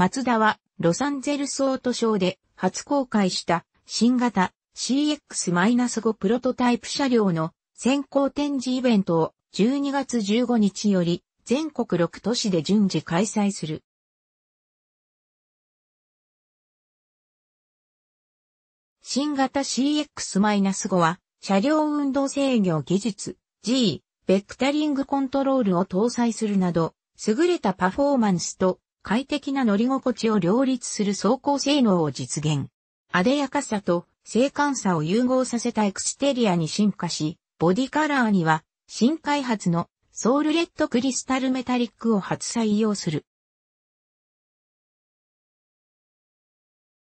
マツダはロサンゼルスオートショーで初公開した新型 CX-5 プロトタイプ車両の先行展示イベントを12月15日より全国6都市で順次開催する。新型 CX-5 は車両運動制御技術 G ベクタリングコントロールを搭載するなど優れたパフォーマンスと快適な乗り心地を両立する走行性能を実現。艶やかさと静観さを融合させたエクステリアに進化し、ボディカラーには新開発のソウルレッドクリスタルメタリックを初採用する。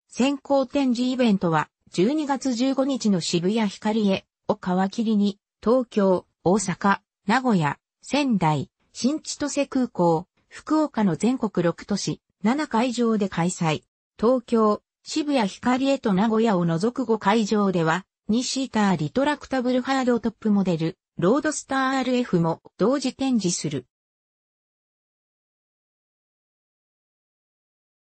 先行展示イベントは12月15日の渋谷光へを皮切りに東京、大阪、名古屋、仙台、新千歳空港、福岡の全国6都市、7会場で開催。東京、渋谷光へと名古屋を除く5会場では、2シーターリトラクタブルハードトップモデル、ロードスター RF も同時展示する。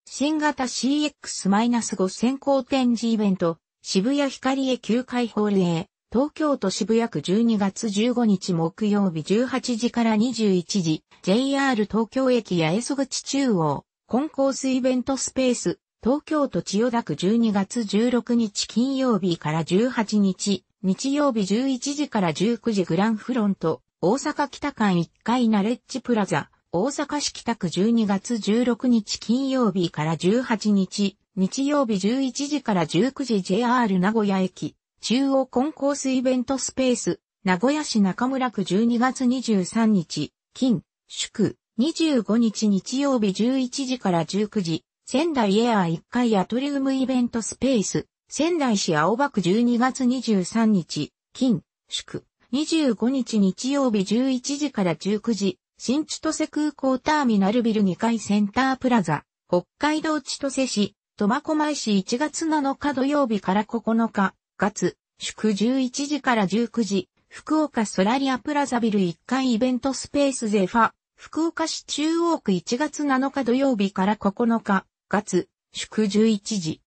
新型 CX-5000 展示イベント、渋谷光へ9回ホールへ、東京都渋谷区12月15日木曜日18時から21時、JR 東京駅八重洲口中央、コンコースイベントスペース、東京都千代田区12月16日金曜日から18日、日曜日11時から19時グランフロント、大阪北間1階ナレッジプラザ、大阪市北区12月16日金曜日から18日、日曜日11時から19時 JR 名古屋駅、中央コンコースイベントスペース、名古屋市中村区12月23日、金、祝、25日日曜日11時から19時、仙台エアー1階アトリウムイベントスペース、仙台市青葉区12月23日、金、祝、25日日曜日11時から19時、新千歳空港ターミナルビル2階センタープラザ、北海道千歳市、苫小牧市1月7日土曜日から9日、月、祝11時から19時、福岡ソラリアプラザビル1階イベントスペースゼファ、福岡市中央区1月7日土曜日から9日、月、祝11時、